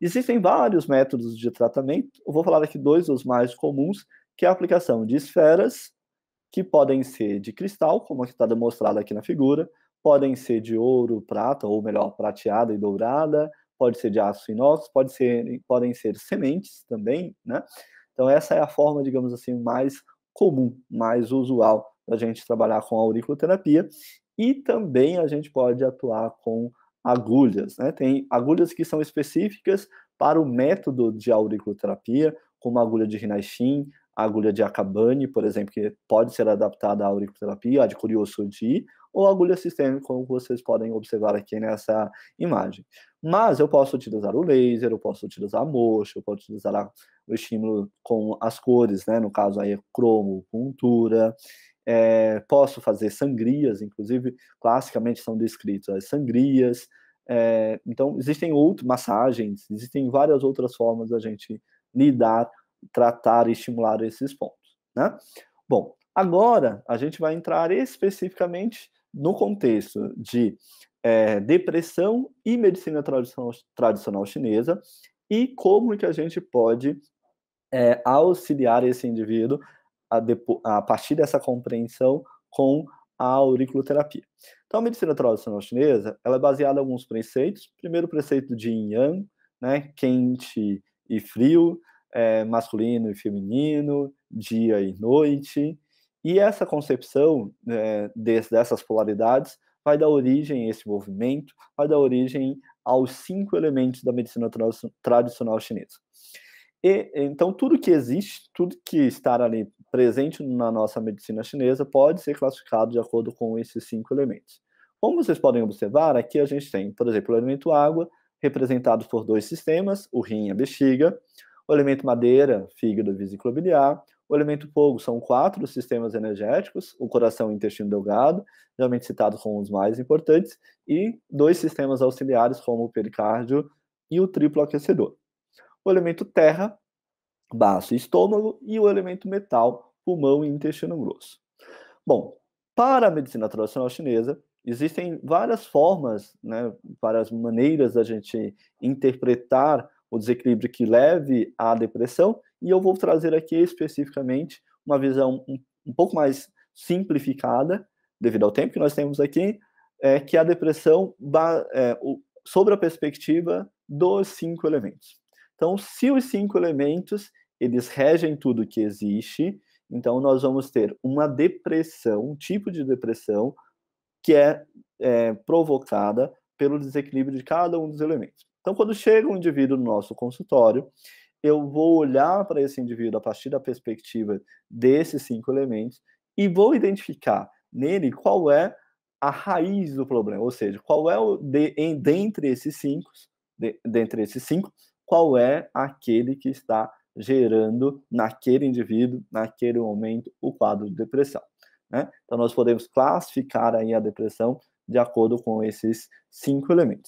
Existem vários métodos de tratamento, eu vou falar aqui dois dos mais comuns, que é a aplicação de esferas, que podem ser de cristal, como está demonstrado aqui na figura, podem ser de ouro, prata, ou melhor, prateada e dourada, pode ser de aço inox, pode ser, podem ser sementes também, né? Então essa é a forma, digamos assim, mais comum, mais usual da gente trabalhar com a auriculoterapia e também a gente pode atuar com agulhas. Né? Tem agulhas que são específicas para o método de auriculoterapia, como a agulha de Rinaishin, a agulha de acabane, por exemplo, que pode ser adaptada à auriculoterapia, a de Kuriosuji, ou agulha sistêmica, como vocês podem observar aqui nessa imagem. Mas eu posso utilizar o laser, eu posso utilizar a mocha, eu posso utilizar o estímulo com as cores, né? No caso aí, é cromo, puntura. É, posso fazer sangrias, inclusive, classicamente são descritas as sangrias. É, então, existem outras massagens, existem várias outras formas da gente lidar, tratar e estimular esses pontos, né? Bom, agora a gente vai entrar especificamente no contexto de é, depressão e medicina tradicional, tradicional chinesa e como que a gente pode é, auxiliar esse indivíduo a, depo, a partir dessa compreensão com a auriculoterapia. Então, a medicina tradicional chinesa ela é baseada em alguns preceitos. Primeiro, o preceito de yin yang, né, quente e frio, é, masculino e feminino, dia e noite. E essa concepção né, dessas polaridades vai dar origem a esse movimento, vai dar origem aos cinco elementos da medicina tradicional chinesa. E, então, tudo que existe, tudo que está ali presente na nossa medicina chinesa pode ser classificado de acordo com esses cinco elementos. Como vocês podem observar, aqui a gente tem, por exemplo, o elemento água, representado por dois sistemas, o rim e a bexiga, o elemento madeira, fígado e vesícula biliar, o elemento fogo são quatro sistemas energéticos, o coração e o intestino delgado, geralmente citados como os mais importantes, e dois sistemas auxiliares como o pericárdio e o triplo aquecedor o elemento terra, baço e estômago, e o elemento metal, pulmão e intestino grosso. Bom, para a medicina tradicional chinesa, existem várias formas, né, várias maneiras da gente interpretar o desequilíbrio que leve à depressão, e eu vou trazer aqui especificamente uma visão um, um pouco mais simplificada, devido ao tempo que nós temos aqui, é que a depressão é, o, sobre a perspectiva dos cinco elementos. Então, se os cinco elementos eles regem tudo que existe, então nós vamos ter uma depressão, um tipo de depressão que é, é provocada pelo desequilíbrio de cada um dos elementos. Então, quando chega um indivíduo no nosso consultório, eu vou olhar para esse indivíduo a partir da perspectiva desses cinco elementos e vou identificar nele qual é a raiz do problema, ou seja, qual é o de, em, dentre esses cinco, de, dentre esses cinco, qual é aquele que está gerando naquele indivíduo, naquele momento, o quadro de depressão. Né? Então, nós podemos classificar aí a depressão de acordo com esses cinco elementos.